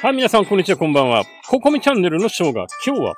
はい、皆さん、こんにちは、こんばんは。ココミチャンネルのショーが、今日は、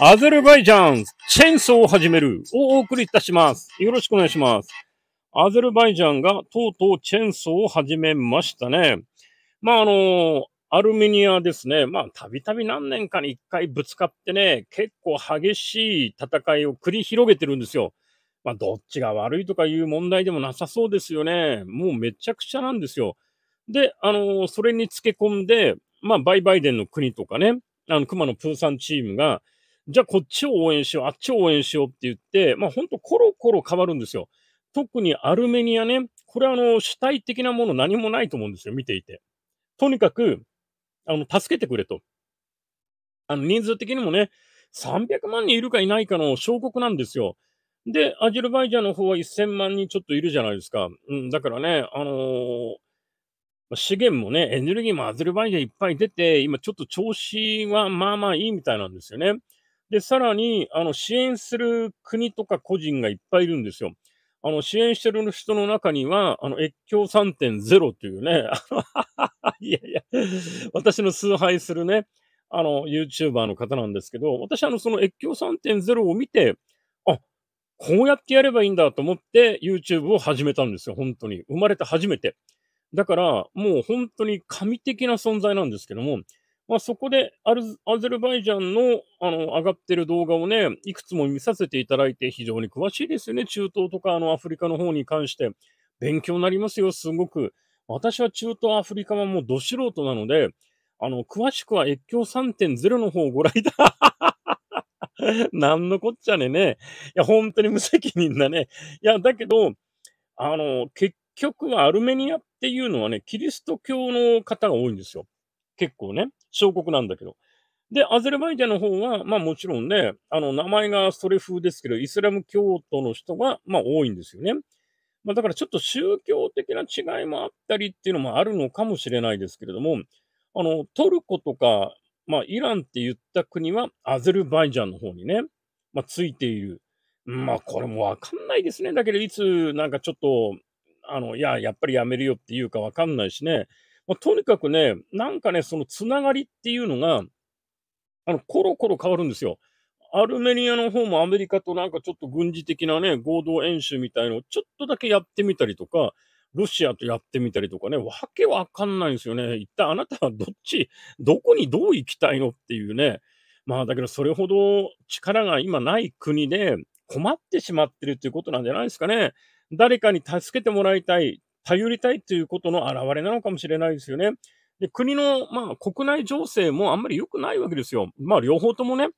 アゼルバイジャン、チェンソーを始める、をお送りいたします。よろしくお願いします。アゼルバイジャンが、とうとうチェンソーを始めましたね。まあ、あのー、アルメニアですね。まあ、たびたび何年かに一回ぶつかってね、結構激しい戦いを繰り広げてるんですよ。まあ、どっちが悪いとかいう問題でもなさそうですよね。もうめちゃくちゃなんですよ。で、あのー、それにつけ込んで、まあ、バイバイデンの国とかね、あの、熊野プーさんチームが、じゃあこっちを応援しよう、あっちを応援しようって言って、まあ、ほんとコロコロ変わるんですよ。特にアルメニアね、これはあの、主体的なもの何もないと思うんですよ、見ていて。とにかく、あの、助けてくれと。あの、人数的にもね、300万人いるかいないかの小国なんですよ。で、アジルバイジャンの方は1000万人ちょっといるじゃないですか。うん、だからね、あのー、資源もね、エネルギーもアゼルバイジャンいっぱい出て、今ちょっと調子はまあまあいいみたいなんですよね。で、さらに、あの、支援する国とか個人がいっぱいいるんですよ。あの、支援してる人の中には、あの、越境3.0というね、いやいや、私の崇拝するね、あの、YouTuber の方なんですけど、私、あの、その越境3.0を見て、あ、こうやってやればいいんだと思って YouTube を始めたんですよ、本当に。生まれて初めて。だから、もう本当に神的な存在なんですけども、まあ、そこでアアゼルバイジャンのあの上がってる動画をね、いくつも見させていただいて、非常に詳しいですよね、中東とかあのアフリカの方に関して。勉強になりますよ、すごく。私は中東アフリカはもうど素人なので、あの、詳しくは越境3.0の方をご覧いた。なんのこっちゃねね。いや、本当に無責任だね。いや、だけど、あの、結局はアルメニアっっていうのはね、キリスト教の方が多いんですよ。結構ね、小国なんだけど。で、アゼルバイジャンの方は、まあもちろんね、あの、名前がそれ風ですけど、イスラム教徒の人が、まあ多いんですよね。まあだからちょっと宗教的な違いもあったりっていうのもあるのかもしれないですけれども、あの、トルコとか、まあイランって言った国は、アゼルバイジャンの方にね、まあついている。まあこれもわかんないですね。だけどいつなんかちょっとあの、いや、やっぱりやめるよって言うかわかんないしね。まあ、とにかくね、なんかね、そのつながりっていうのが、あの、コロコロ変わるんですよ。アルメニアの方もアメリカとなんかちょっと軍事的なね、合同演習みたいのをちょっとだけやってみたりとか、ロシアとやってみたりとかね、わけわかんないんですよね。一体あなたはどっち、どこにどう行きたいのっていうね。まあだけどそれほど力が今ない国で困ってしまってるていうことなんじゃないですかね。誰かに助けてもらいたい、頼りたいということの表れなのかもしれないですよね。で、国の、まあ、国内情勢もあんまり良くないわけですよ。まあ、両方ともね、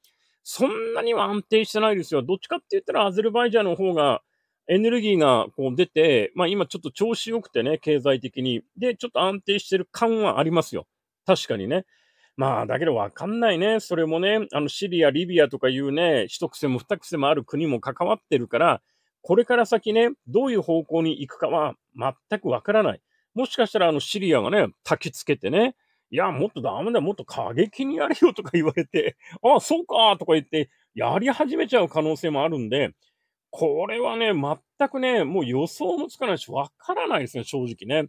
そんなには安定してないですよ。どっちかって言ったらアゼルバイジャンの方がエネルギーがこう出て、まあ今ちょっと調子良くてね、経済的に。で、ちょっと安定してる感はありますよ。確かにね。まあ、だけどわかんないね。それもね、あの、シリア、リビアとかいうね、一癖も二癖もある国も関わってるから、これから先ね、どういう方向に行くかは全くわからない。もしかしたらあのシリアがね、焚きつけてね、いや、もっとダメだ、もっと過激にやれよとか言われて、ああ、そうか、とか言って、やり始めちゃう可能性もあるんで、これはね、全くね、もう予想もつかないし、わからないですね、正直ね。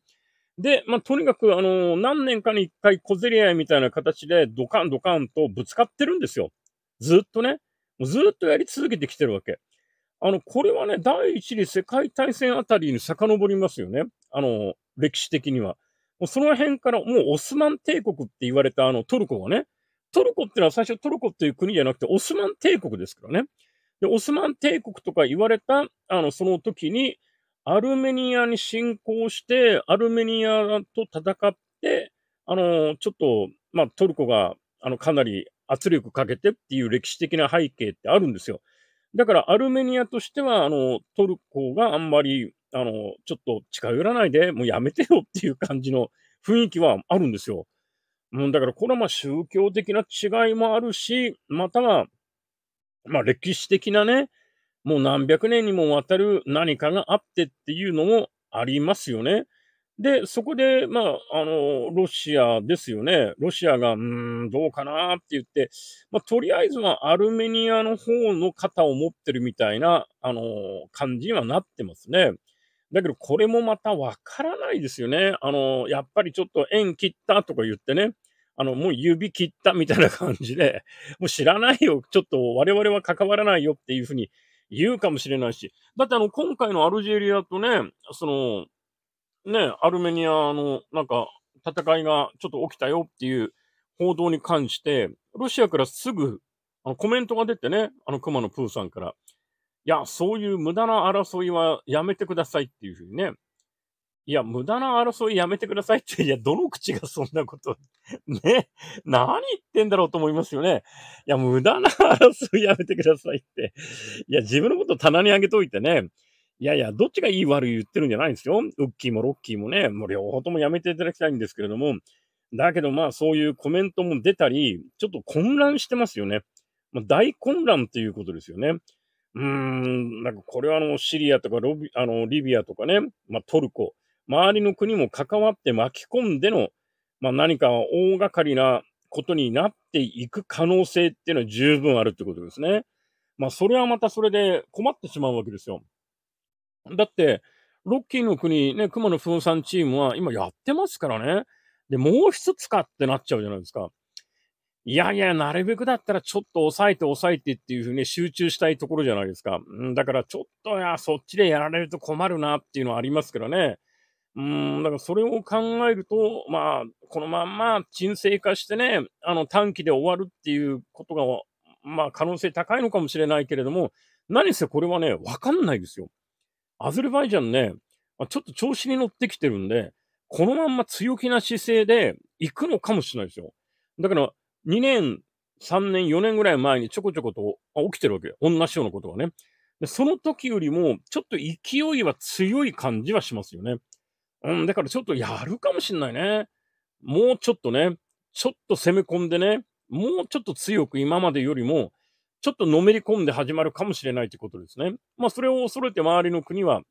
で、まあ、とにかく、あのー、何年かに一回小競り合いみたいな形で、ドカンドカンとぶつかってるんですよ。ずっとね。ずっとやり続けてきてるわけ。あの、これはね、第一次世界大戦あたりに遡りますよね。あの、歴史的には。もうその辺から、もうオスマン帝国って言われたあのトルコがね、トルコってのは最初トルコっていう国じゃなくてオスマン帝国ですからね。で、オスマン帝国とか言われた、あの、その時に、アルメニアに侵攻して、アルメニアと戦って、あの、ちょっと、まあ、トルコが、あの、かなり圧力かけてっていう歴史的な背景ってあるんですよ。だからアルメニアとしては、あの、トルコがあんまり、あの、ちょっと近寄らないで、もうやめてよっていう感じの雰囲気はあるんですよ。うん、だからこれはまあ宗教的な違いもあるし、または、まあ歴史的なね、もう何百年にもわたる何かがあってっていうのもありますよね。で、そこで、まあ、あの、ロシアですよね。ロシアが、うーん、どうかなって言って、まあ、とりあえずはアルメニアの方の肩を持ってるみたいな、あの、感じにはなってますね。だけど、これもまたわからないですよね。あの、やっぱりちょっと縁切ったとか言ってね。あの、もう指切ったみたいな感じで、もう知らないよ。ちょっと我々は関わらないよっていうふうに言うかもしれないし。だってあの、今回のアルジェリアとね、その、ね、アルメニアのなんか戦いがちょっと起きたよっていう報道に関して、ロシアからすぐあのコメントが出てね、あの熊野プーさんから、いや、そういう無駄な争いはやめてくださいっていうふうにね、いや、無駄な争いやめてくださいって、いや、どの口がそんなこと、ね、何言ってんだろうと思いますよね。いや、無駄な争いやめてくださいって。いや、自分のこと棚に上げといてね、いやいや、どっちがいい悪い言ってるんじゃないんですよ。ウッキーもロッキーもね、もう両方ともやめていただきたいんですけれども、だけどまあそういうコメントも出たり、ちょっと混乱してますよね。まあ、大混乱っていうことですよね。うーん、なんかこれはあのシリアとかロビあのリビアとかね、まあ、トルコ、周りの国も関わって巻き込んでの、まあ、何か大掛かりなことになっていく可能性っていうのは十分あるってことですね。まあそれはまたそれで困ってしまうわけですよ。だって、ロッキーの国、ね、熊野動産チームは今やってますからね。で、もう一つかってなっちゃうじゃないですか。いやいや、なるべくだったらちょっと抑えて抑えてっていうふうに集中したいところじゃないですか。うん、だからちょっとや、そっちでやられると困るなっていうのはありますからね。うん、だからそれを考えると、まあ、このまんま沈静化してね、あの短期で終わるっていうことが、まあ可能性高いのかもしれないけれども、何せこれはね、わかんないですよ。アゼルバイジャンね、ちょっと調子に乗ってきてるんで、このまんま強気な姿勢で行くのかもしれないですよ。だから、2年、3年、4年ぐらい前にちょこちょこと起きてるわけ。同じようなことがね。でその時よりも、ちょっと勢いは強い感じはしますよね。うん、だからちょっとやるかもしんないね。もうちょっとね、ちょっと攻め込んでね、もうちょっと強く今までよりも、ちょっとのめり込んで始まるかもしれないってことですね。まあ、それを恐れて周りの国は、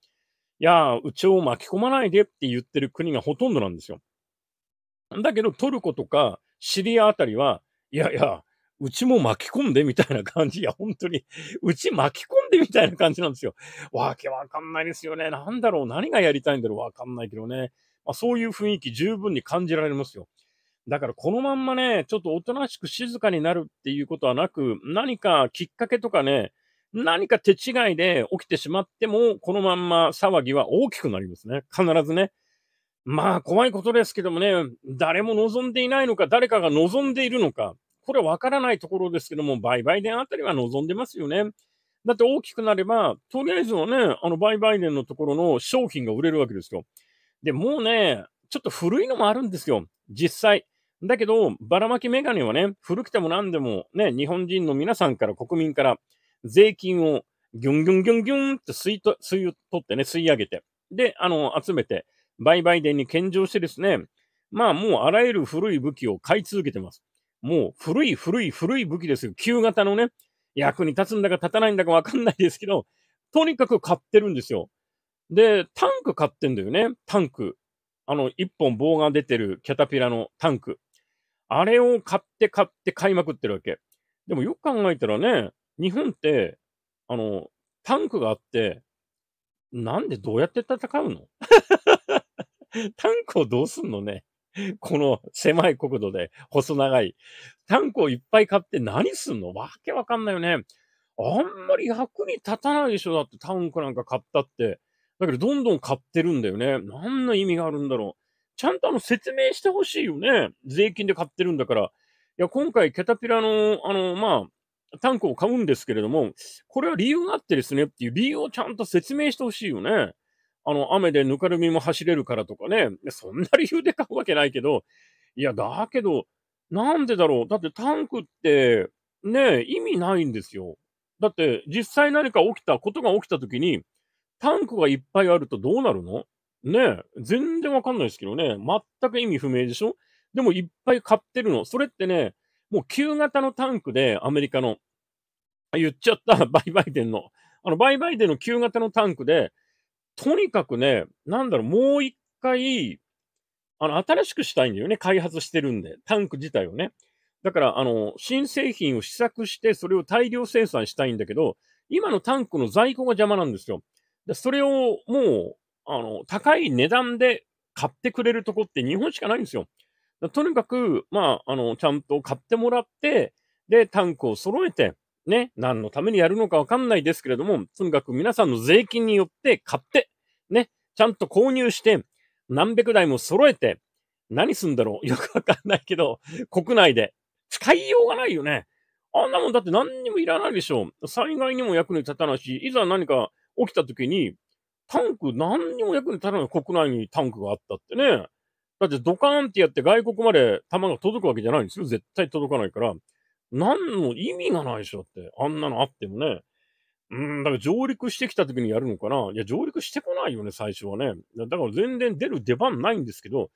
いやうちを巻き込まないでって言ってる国がほとんどなんですよ。だけど、トルコとかシリアあたりは、いやいや、うちも巻き込んでみたいな感じ。いや、本当に、うち巻き込んでみたいな感じなんですよ。わけわかんないですよね。なんだろう、何がやりたいんだろう、わかんないけどね。まあ、そういう雰囲気十分に感じられますよ。だからこのまんまね、ちょっとおとなしく静かになるっていうことはなく、何かきっかけとかね、何か手違いで起きてしまっても、このまんま騒ぎは大きくなりますね。必ずね。まあ、怖いことですけどもね、誰も望んでいないのか、誰かが望んでいるのか、これわからないところですけども、売買伝あたりは望んでますよね。だって大きくなれば、とりあえずはね、あの売買伝のところの商品が売れるわけですよ。で、もうね、ちょっと古いのもあるんですよ。実際。だけど、ばらまきメガネはね、古くても何でも、ね、日本人の皆さんから、国民から、税金をギュンギュンギュンギュンって吸いと吸い取ってね、吸い上げて、で、あの、集めて、売買電に献上してですね、まあもうあらゆる古い武器を買い続けてます。もう古い古い古い武器ですよ。旧型のね、役に立つんだか立たないんだかわかんないですけど、とにかく買ってるんですよ。で、タンク買ってんだよね、タンク。あの、一本棒が出てるキャタピラのタンク。あれを買って買って買いまくってるわけ。でもよく考えたらね、日本って、あの、タンクがあって、なんでどうやって戦うの タンクをどうすんのね。この狭い国土で細長い。タンクをいっぱい買って何すんのわけわかんないよね。あんまり役に立たないでしょだってタンクなんか買ったって。だけどどんどん買ってるんだよね。何の意味があるんだろう。ちゃんとあの説明してほしいよね。税金で買ってるんだから。いや、今回、ケタピラの、あの、まあ、タンクを買うんですけれども、これは理由があってですねっていう理由をちゃんと説明してほしいよね。あの、雨でぬかるみも走れるからとかね。そんな理由で買うわけないけど、いや、だけど、なんでだろう。だってタンクって、ね、意味ないんですよ。だって、実際何か起きた、ことが起きた時に、タンクがいっぱいあるとどうなるのねえ、全然わかんないですけどね、全く意味不明でしょでもいっぱい買ってるの。それってね、もう旧型のタンクでアメリカの、言っちゃった、売買店の。あの、売買ンの旧型のタンクで、とにかくね、なんだろう、もう一回、あの、新しくしたいんだよね。開発してるんで。タンク自体をね。だから、あの、新製品を試作して、それを大量生産したいんだけど、今のタンクの在庫が邪魔なんですよ。でそれをもうあの、高い値段で買ってくれるとこって日本しかないんですよ。とにかく、まあ、あの、ちゃんと買ってもらって、で、タンクを揃えて、ね、何のためにやるのかわかんないですけれども、とにかく皆さんの税金によって買って、ね、ちゃんと購入して、何百台も揃えて、何すんだろう よくわかんないけど、国内で。使いようがないよね。あんなもんだって何にもいらないでしょ。災害にも役に立たないし、いざ何か起きた時に、タンク何にも役に立たない国内にタンクがあったってね。だってドカーンってやって外国まで弾が届くわけじゃないんですよ。絶対届かないから。何の意味がないでしょって。あんなのあってもね。うん、だから上陸してきた時にやるのかな。いや、上陸してこないよね、最初はね。だから全然出る出番ないんですけど、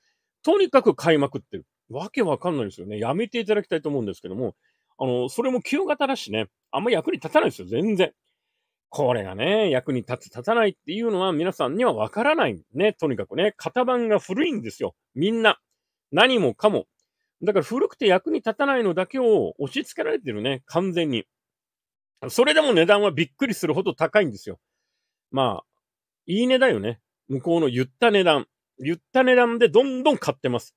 とにかく買いまくってる。わけわかんないですよね。やめていただきたいと思うんですけども、あの、それも旧型だしね、あんま役に立たないですよ、全然。これがね、役に立つ、立たないっていうのは皆さんにはわからないね。とにかくね、型番が古いんですよ。みんな。何もかも。だから古くて役に立たないのだけを押し付けられてるね。完全に。それでも値段はびっくりするほど高いんですよ。まあ、いい値だよね。向こうの言った値段。言った値段でどんどん買ってます。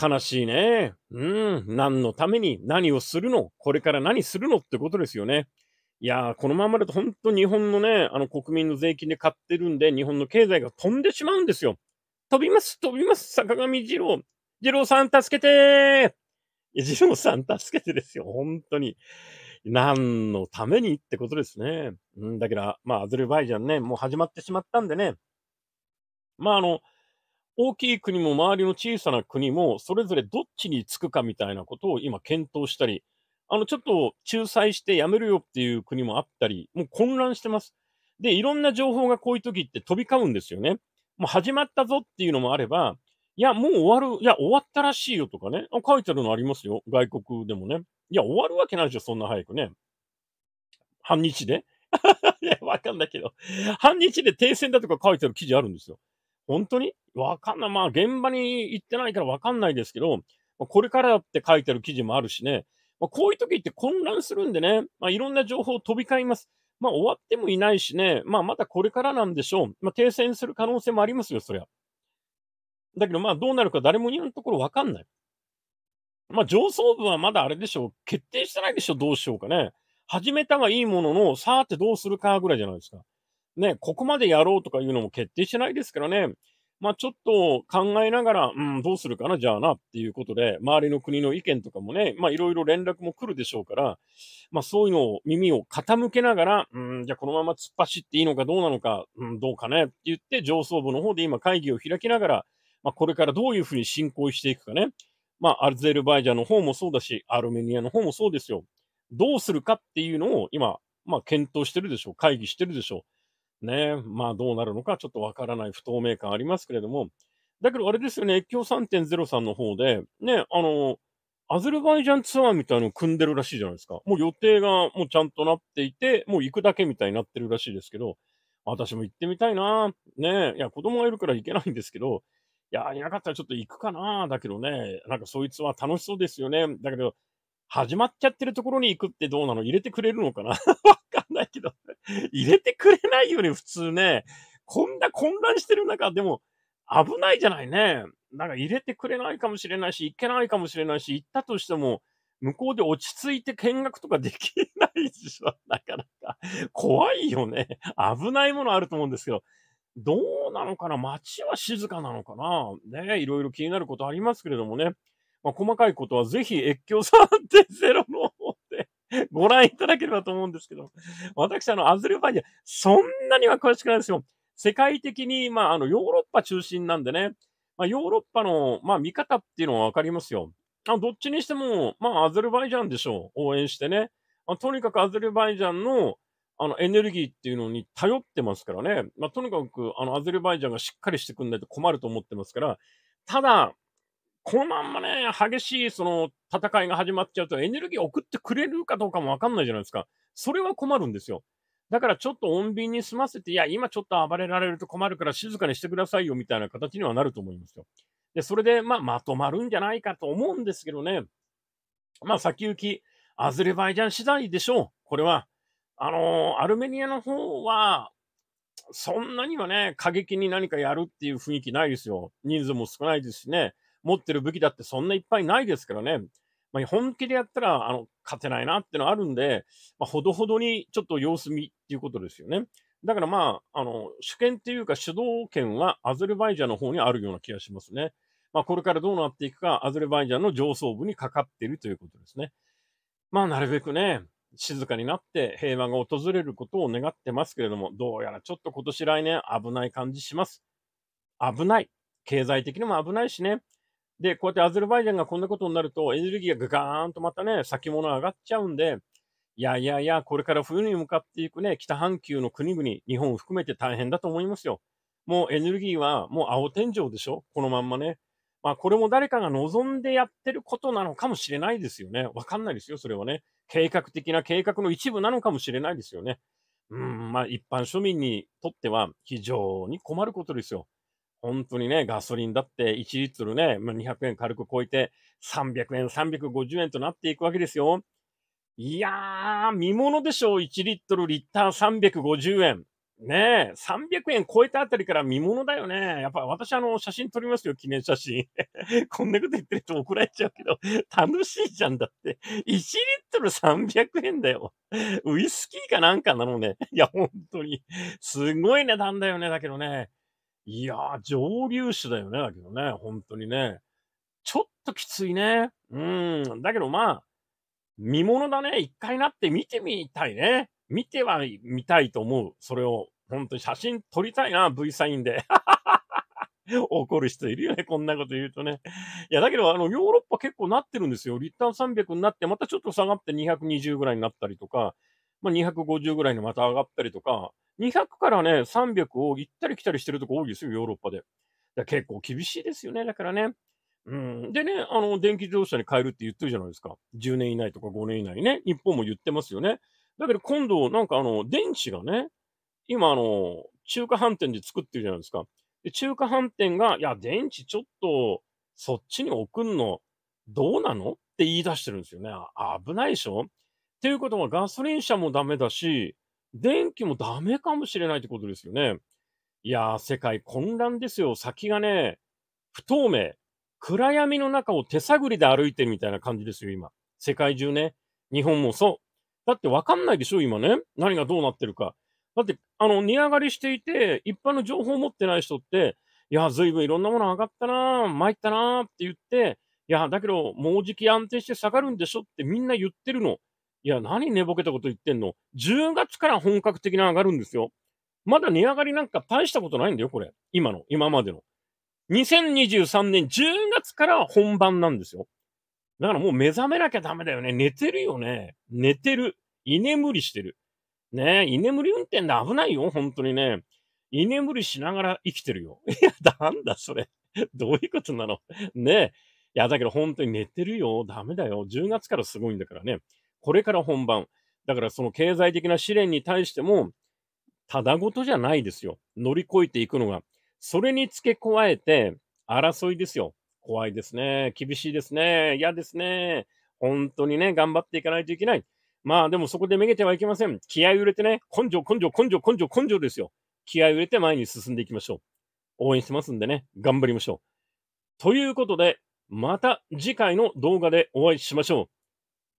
悲しいね。うん。何のために何をするのこれから何するのってことですよね。いやー、このままだと本当日本のね、あの国民の税金で買ってるんで、日本の経済が飛んでしまうんですよ。飛びます、飛びます、坂上二郎。二郎さん、助けてー二郎さん、助けてですよ、本当に。何のためにってことですね。うん、だけら、まあ、アゼルバイジャンね、もう始まってしまったんでね。まあ、あの、大きい国も周りの小さな国も、それぞれどっちにつくかみたいなことを今検討したり、あの、ちょっと仲裁してやめるよっていう国もあったり、もう混乱してます。で、いろんな情報がこういう時って飛び交うんですよね。もう始まったぞっていうのもあれば、いや、もう終わる、いや、終わったらしいよとかね。あ書いてあるのありますよ。外国でもね。いや、終わるわけないでしょ、そんな早くね。半日で。いや、わかんないけど。半日で停戦だとか書いてある記事あるんですよ。本当にわかんない。まあ、現場に行ってないからわかんないですけど、これからって書いてある記事もあるしね。まあ、こういう時って混乱するんでね、まあ、いろんな情報を飛び交います。まあ、終わってもいないしね、まあ、またこれからなんでしょう。まあ、停戦する可能性もありますよ、そりゃ。だけど、まあ、どうなるか誰も今のところわかんない。まあ、上層部はまだあれでしょう。決定してないでしょ、どうしようかね。始めたはいいものの、さーってどうするかぐらいじゃないですか。ね、ここまでやろうとかいうのも決定してないですからね。まあちょっと考えながら、うん、どうするかな、じゃあな、っていうことで、周りの国の意見とかもね、まあいろいろ連絡も来るでしょうから、まあそういうのを耳を傾けながら、うん、じゃあこのまま突っ走っていいのかどうなのか、うん、どうかね、って言って上層部の方で今会議を開きながら、まあこれからどういうふうに進行していくかね、まあアルゼルバイジャンの方もそうだし、アルメニアの方もそうですよ。どうするかっていうのを今、まあ検討してるでしょう。会議してるでしょう。ね、まあどうなるのかちょっとわからない不透明感ありますけれども、だけどあれですよね、越境3.0さんの方で、ね、あの、アゼルバイジャンツアーみたいのを組んでるらしいじゃないですか。もう予定がもうちゃんとなっていて、もう行くだけみたいになってるらしいですけど、私も行ってみたいな。ねいや、子供がいるから行けないんですけど、いや、いなかったらちょっと行くかな。だけどね、なんかそいつは楽しそうですよね。だけど、始まっちゃってるところに行くってどうなの入れてくれるのかなわけど 入れてくれないよね、普通ね。こんな混乱してる中、でも危ないじゃないね。なんか入れてくれないかもしれないし、行けないかもしれないし、行ったとしても、向こうで落ち着いて見学とかできないでしょ。なかなか。怖いよね。危ないものあると思うんですけど。どうなのかな街は静かなのかなねいろいろ気になることありますけれどもね。まあ、細かいことはぜひ越境3.0の ご覧いただければと思うんですけど、私、あの、アゼルバイジャン、そんなには詳しくないですよ。世界的に、まあ、あの、ヨーロッパ中心なんでね、まあ、ヨーロッパの、まあ、見方っていうのはわかりますよ。あどっちにしても、まあ、アゼルバイジャンでしょう。応援してね。まあ、とにかくアゼルバイジャンの、あの、エネルギーっていうのに頼ってますからね。まあ、とにかく、あの、アゼルバイジャンがしっかりしてくんないと困ると思ってますから、ただ、このまんまね、激しいその戦いが始まっちゃうとエネルギー送ってくれるかどうかもわかんないじゃないですか。それは困るんですよ。だからちょっと穏便に済ませて、いや、今ちょっと暴れられると困るから静かにしてくださいよみたいな形にはなると思いますよ。で、それで、まあ、まとまるんじゃないかと思うんですけどね。まあ、先行き、アゼルバイジャン次第でしょう。これは。あのー、アルメニアの方は、そんなにはね、過激に何かやるっていう雰囲気ないですよ。人数も少ないですしね。持ってる武器だってそんないっぱいないですからね。まあ、本気でやったら、あの、勝てないなってのあるんで、まあ、ほどほどにちょっと様子見っていうことですよね。だからまあ、あの、主権っていうか主導権はアゼルバイジャンの方にあるような気がしますね。まあ、これからどうなっていくか、アゼルバイジャンの上層部にかかっているということですね。まあ、なるべくね、静かになって平和が訪れることを願ってますけれども、どうやらちょっと今年来年危ない感じします。危ない。経済的にも危ないしね。で、こうやってアゼルバイジャンがこんなことになると、エネルギーがガーンとまたね、先物上がっちゃうんで、いやいやいや、これから冬に向かっていくね、北半球の国々、日本を含めて大変だと思いますよ。もうエネルギーはもう青天井でしょこのまんまね。まあこれも誰かが望んでやってることなのかもしれないですよね。わかんないですよ、それはね。計画的な計画の一部なのかもしれないですよね。うん、まあ一般庶民にとっては非常に困ることですよ。本当にね、ガソリンだって1リットルね、まあ、200円軽く超えて300円、350円となっていくわけですよ。いやー、見物でしょう、1リットル、リッター350円。ねえ、300円超えたあたりから見物だよね。やっぱ私、あの、写真撮りますよ、記念写真。こんなこと言ってると怒られちゃうけど、楽しいじゃんだって。1リットル300円だよ。ウイスキーかなんかなのね。いや、本当に。すごい値段だよね、だけどね。いやー、上流種だよね、だけどね、本当にね。ちょっときついね。うん。だけどまあ、見物だね。一回なって見てみたいね。見ては見たいと思う。それを。本当に写真撮りたいな、V サインで。怒る人いるよね、こんなこと言うとね。いや、だけど、あの、ヨーロッパ結構なってるんですよ。リッター300になって、またちょっと下がって220ぐらいになったりとか、まあ、250ぐらいにまた上がったりとか、200からね、300を行ったり来たりしてるとこ多いですよ、ヨーロッパで。だ結構厳しいですよね、だからね。うん、でね、あの、電気自動車に変えるって言ってるじゃないですか。10年以内とか5年以内ね。日本も言ってますよね。だけど今度、なんかあの、電池がね、今あの、中華飯店で作ってるじゃないですか。で、中華飯店が、いや、電池ちょっと、そっちに送んの、どうなのって言い出してるんですよね。危ないでしょっていうことはガソリン車もダメだし、電気もダメかもしれないってことですよね。いやー、世界混乱ですよ。先がね、不透明。暗闇の中を手探りで歩いてるみたいな感じですよ、今。世界中ね。日本もそう。だってわかんないでしょ、今ね。何がどうなってるか。だって、あの、値上がりしていて、一般の情報を持ってない人って、いや、随分いろんなもの上がったな参ったなって言って、いや、だけど、もうじき安定して下がるんでしょってみんな言ってるの。いや、何寝ぼけたこと言ってんの ?10 月から本格的な上がるんですよ。まだ値上がりなんか大したことないんだよ、これ。今の、今までの。2023年10月から本番なんですよ。だからもう目覚めなきゃダメだよね。寝てるよね。寝てる。居眠りしてる。ねえ、居眠り運転で危ないよ、本当にね。居眠りしながら生きてるよ。いや、なんだそれ。どういうことなのねえ。いや、だけど本当に寝てるよ。ダメだよ。10月からすごいんだからね。これから本番。だからその経済的な試練に対しても、ただごとじゃないですよ。乗り越えていくのが。それに付け加えて、争いですよ。怖いですね。厳しいですね。嫌ですね。本当にね、頑張っていかないといけない。まあでもそこでめげてはいけません。気合を入れてね、根性、根性、根性、根性、根性ですよ。気合を入れて前に進んでいきましょう。応援してますんでね、頑張りましょう。ということで、また次回の動画でお会いしましょう。